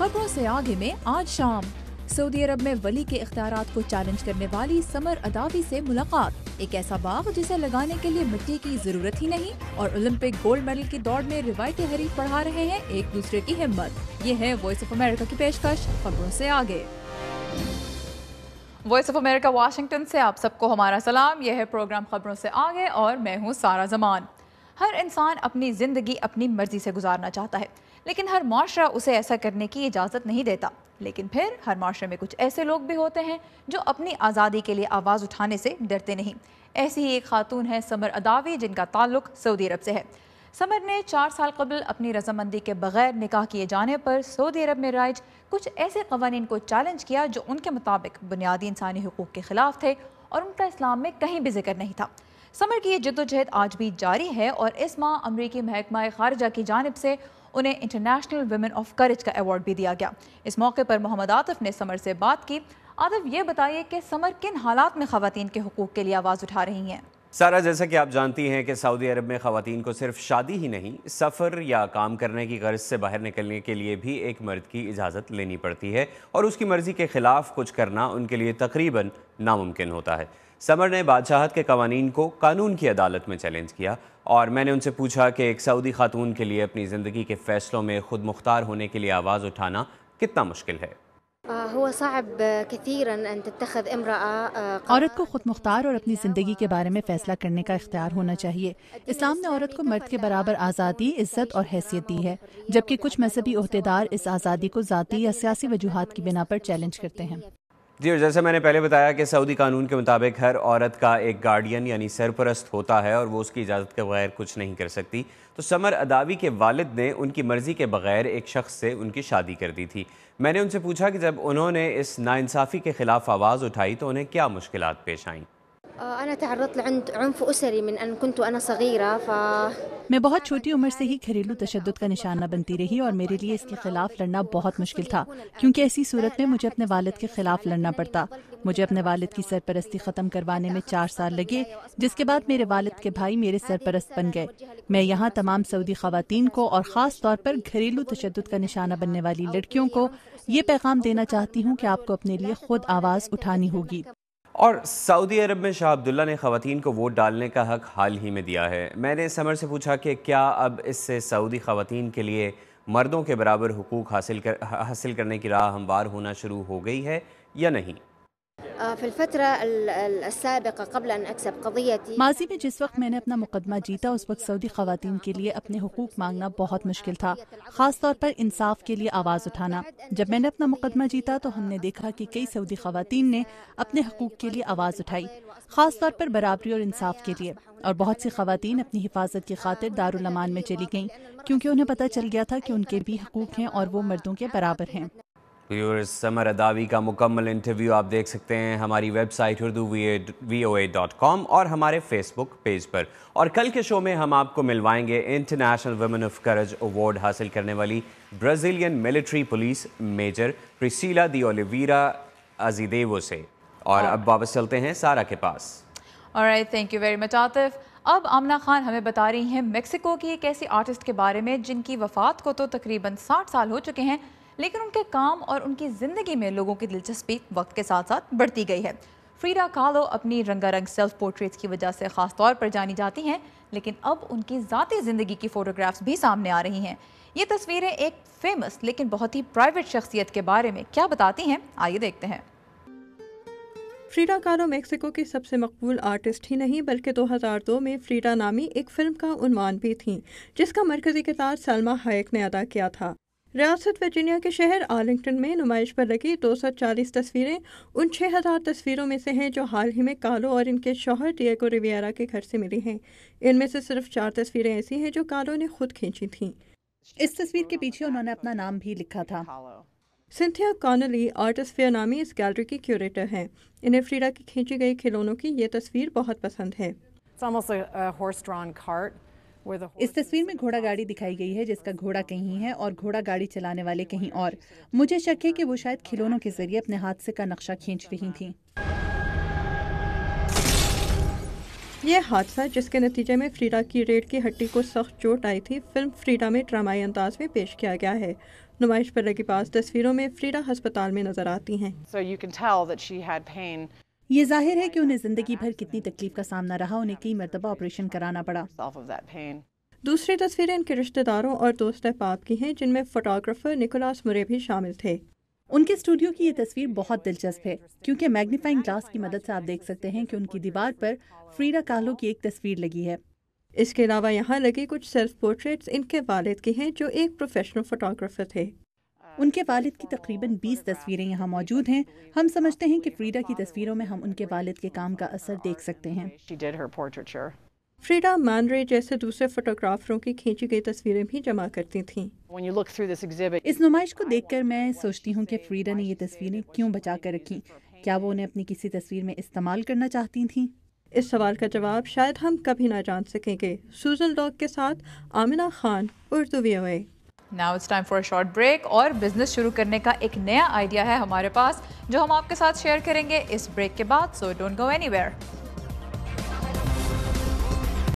خبروں سے آگے میں آج شام سعودی عرب میں ولی کے اختیارات کو چیلنج کرنے والی سمر اداوی سے ملاقات ایک ایسا باغ جسے لگانے کے لیے مٹی کی ضرورت ہی نہیں اور اولمپک گولڈ میڈل کی دوڑ میں روایتی حریف پڑھا رہے ہیں ایک دوسرے کی ہمت یہ ہے وائس آف امریکہ کی پیشکش خبروں سے آگے وائس آف امریکہ واشنگٹن سے آپ سب کو ہمارا سلام یہ ہے پروگرام خبروں سے آگے اور میں ہوں سارا زمان ہر انسان اپنی زندگی اپنی مرضی سے گزارنا چاہتا ہے لیکن ہر معاشرہ اسے ایسا کرنے کی اجازت نہیں دیتا لیکن پھر ہر معاشرے میں کچھ ایسے لوگ بھی ہوتے ہیں جو اپنی آزادی کے لیے آواز اٹھانے سے ڈرتے نہیں ایسی ہی ایک خاتون ہے سمر اداوی جن کا تعلق سعودی عرب سے ہے سمر نے چار سال قبل اپنی رضامندی کے بغیر نکاح کیے جانے پر سعودی عرب میں رائج کچھ ایسے قوانین کو چیلنج کیا جو ان کے مطابق بنیادی انسانی حقوق کے خلاف تھے اور ان کا اسلام میں کہیں بھی ذکر نہیں تھا سمر کی یہ جد و جہد آج بھی جاری ہے اور اس ماہ امریکی محکمہ خارجہ کی جانب سے انہیں انٹرنیشنل ویمن آف کا ایوارڈ بھی دیا گیا اس موقع پر محمد عاطف نے سمر سے بات کی آتف یہ بتائیے کہ سمر کن حالات میں خواتین کے حقوق کے لیے آواز اٹھا رہی ہیں سارا جیسا کہ آپ جانتی ہیں کہ سعودی عرب میں خواتین کو صرف شادی ہی نہیں سفر یا کام کرنے کی غرض سے باہر نکلنے کے لیے بھی ایک مرد کی اجازت لینی پڑتی ہے اور اس کی مرضی کے خلاف کچھ کرنا ان کے لیے تقریباً ناممکن ہوتا ہے سمر نے بادشاہت کے قوانین کو قانون کی عدالت میں چیلنج کیا اور میں نے ان سے پوچھا کہ ایک سعودی خاتون کے لیے اپنی زندگی کے فیصلوں میں خود مختار ہونے کے لیے آواز اٹھانا کتنا مشکل ہے عورت کو خود مختار اور اپنی زندگی کے بارے میں فیصلہ کرنے کا اختیار ہونا چاہیے اسلام نے عورت کو مرد کے برابر آزادی عزت اور حیثیت دی ہے جبکہ کچھ مذہبی عہدیدار اس آزادی کو ذاتی یا سیاسی وجوہات کی بنا پر چیلنج کرتے ہیں جی جیسے میں نے پہلے بتایا کہ سعودی قانون کے مطابق ہر عورت کا ایک گارڈین یعنی سرپرست ہوتا ہے اور وہ اس کی اجازت کے بغیر کچھ نہیں کر سکتی تو سمر اداوی کے والد نے ان کی مرضی کے بغیر ایک شخص سے ان کی شادی کر دی تھی میں نے ان سے پوچھا کہ جب انہوں نے اس ناانصافی کے خلاف آواز اٹھائی تو انہیں کیا مشکلات پیش آئیں انا انا تعرضت لعند عنف من ان كنت صغيره ف میں بہت چھوٹی عمر سے ہی گھریلو تشدد کا نشانہ بنتی رہی اور میرے لیے اس کے خلاف لڑنا بہت مشکل تھا کیونکہ ایسی صورت میں مجھے اپنے والد کے خلاف لڑنا پڑتا مجھے اپنے والد کی سرپرستی ختم کروانے میں چار سال لگے جس کے بعد میرے والد کے بھائی میرے سرپرست بن گئے میں یہاں تمام سعودی خواتین کو اور خاص طور پر گھریلو تشدد کا نشانہ بننے والی لڑکیوں کو یہ پیغام دینا چاہتی ہوں کہ آپ کو اپنے لیے خود آواز اٹھانی ہوگی اور سعودی عرب میں شاہ عبداللہ نے خواتین کو ووٹ ڈالنے کا حق حال ہی میں دیا ہے میں نے سمر سے پوچھا کہ کیا اب اس سے سعودی خواتین کے لیے مردوں کے برابر حقوق حاصل کر حاصل کرنے کی راہ ہموار ہونا شروع ہو گئی ہے یا نہیں في الفترة السابقة قبل أن أكسب قضيتي ماضی میں جس وقت میں نے اپنا مقدمہ جیتا اس وقت سعودی خواتین کے لیے اپنے حقوق مانگنا بہت مشکل تھا خاص طور پر انصاف کے لیے آواز اٹھانا جب میں نے اپنا مقدمہ جیتا تو ہم نے دیکھا کہ کئی سعودی خواتین نے اپنے حقوق کے لیے آواز اٹھائی خاص طور پر برابری اور انصاف کے لیے اور بہت سی خواتین اپنی حفاظت کی خاطر دارالعمان میں چلی گئیں کیونکہ انہیں پتہ چل گیا تھا کہ ان کے بھی حقوق ہیں اور وہ مردوں کے برابر ہیں سمر اداوی کا مکمل انٹرویو آپ دیکھ سکتے ہیں ہماری website Urdu V O A dot com اور ہمارے فیس بک پیج پر اور کل کے شو میں ہم آپ کو ملوائیں گے international women of courage award حاصل کرنے والی Brazilian military police major Priscilla de Oliveira دیو سے اور اب واپس چلتے ہیں سارا کے پاس اور بتا رہی ہیں میکسیکو کی ایک ایسی آرٹسٹ کے بارے میں جن کی وفات کو تو تقریباً ساٹھ سال ہو چکے ہیں لیکن ان کے کام اور ان کی زندگی میں لوگوں کی دلچسپی وقت کے ساتھ ساتھ بڑھتی گئی ہے فریڈا کالو اپنی رنگا رنگ سیلف پورٹریٹس کی وجہ سے خاص طور پر جانی جاتی ہیں لیکن اب ان کی ذاتی زندگی کی فوٹوگرافز بھی سامنے آ رہی ہیں یہ تصویریں ایک فیمس لیکن بہت ہی پرائیویٹ شخصیت کے بارے میں کیا بتاتی ہیں آئیے دیکھتے ہیں فریڈا کالو میکسیکو کی سب سے مقبول آرٹسٹ ہی نہیں بلکہ دو ہزار دو میں فریڈا نامی ایک فلم کا عنوان بھی تھیں جس کا مرکزی کردار سلما ہائیک نے ادا کیا تھا ریاست کے شہر آرلنگٹن میں نمائش پر لگی دو سو چالیس تصویریں ان چھ ہزار تصویروں میں سے ہیں جو حال ہی میں کالو اور ان کے شوہر ڈیگو ریویرا کے گھر سے ملی ہیں ان میں سے صرف چار تصویریں ایسی ہیں جو کالو نے خود کھینچی تھیں اس تصویر کے پیچھے انہوں نے اپنا نام بھی لکھا تھا سنتھیا کانلی آرٹس فیئر نامی اس گیلری کی کیوریٹر ہے انہیں فریڈا کی کھینچی گئی کھلونوں کی یہ تصویر بہت پسند ہے اس تصویر میں گھوڑا گاڑی دکھائی گئی ہے جس کا گھوڑا کہیں ہے اور گھوڑا گاڑی چلانے والے کہیں اور مجھے شک ہے کہ وہ شاید کھلونوں کے ذریعے اپنے حادثے کا نقشہ کھینچ رہی تھی یہ حادثہ جس کے نتیجے میں فریڈا کی ریڈ کی ہڈی کو سخت چوٹ آئی تھی فلم فریڈا میں ڈرامائی انداز میں پیش کیا گیا ہے نمائش پر لگی پاس تصویروں میں فریڈا ہسپتال میں نظر آتی ہیں یہ ظاہر ہے کہ انہیں زندگی بھر کتنی تکلیف کا سامنا رہا انہیں کئی مرتبہ آپریشن کرانا پڑا دوسری تصویریں ان کے رشتہ داروں اور دوست احباب کی ہیں جن میں فوٹوگرافر نکولاس مورے بھی شامل تھے ان کے اسٹوڈیو کی یہ تصویر بہت دلچسپ ہے کیونکہ میگنیفائنگ گلاس کی مدد سے آپ دیکھ سکتے ہیں کہ ان کی دیوار پر فریرا کالو کی ایک تصویر لگی ہے اس کے علاوہ یہاں لگے کچھ سیلف پورٹریٹس ان کے والد کے ہیں جو ایک پروفیشنل فوٹوگرافر تھے ان کے والد کی تقریباً بیس تصویریں یہاں موجود ہیں ہم سمجھتے ہیں کہ فریڈا کی تصویروں میں ہم ان کے والد کے کام کا اثر دیکھ سکتے ہیں فریڈا مانرے جیسے دوسرے فوٹوگرافروں کی کھینچی گئی تصویریں بھی جمع کرتی تھیں اس نمائش کو دیکھ کر میں سوچتی ہوں کہ فریڈا نے یہ تصویریں کیوں بچا کر رکھی کیا وہ انہیں اپنی کسی تصویر میں استعمال کرنا چاہتی تھیں اس سوال کا جواب شاید ہم کبھی نہ جان سکیں گے سوزن لوگ کے ساتھ آمنہ خان اردو اے now it's time for a short break اور بزنس شروع کرنے کا ایک نیا آئیڈیا ہے ہمارے پاس جو ہم آپ کے ساتھ شیئر کریں گے اس بریک کے بعد سو ڈونٹ گو اینی ویئر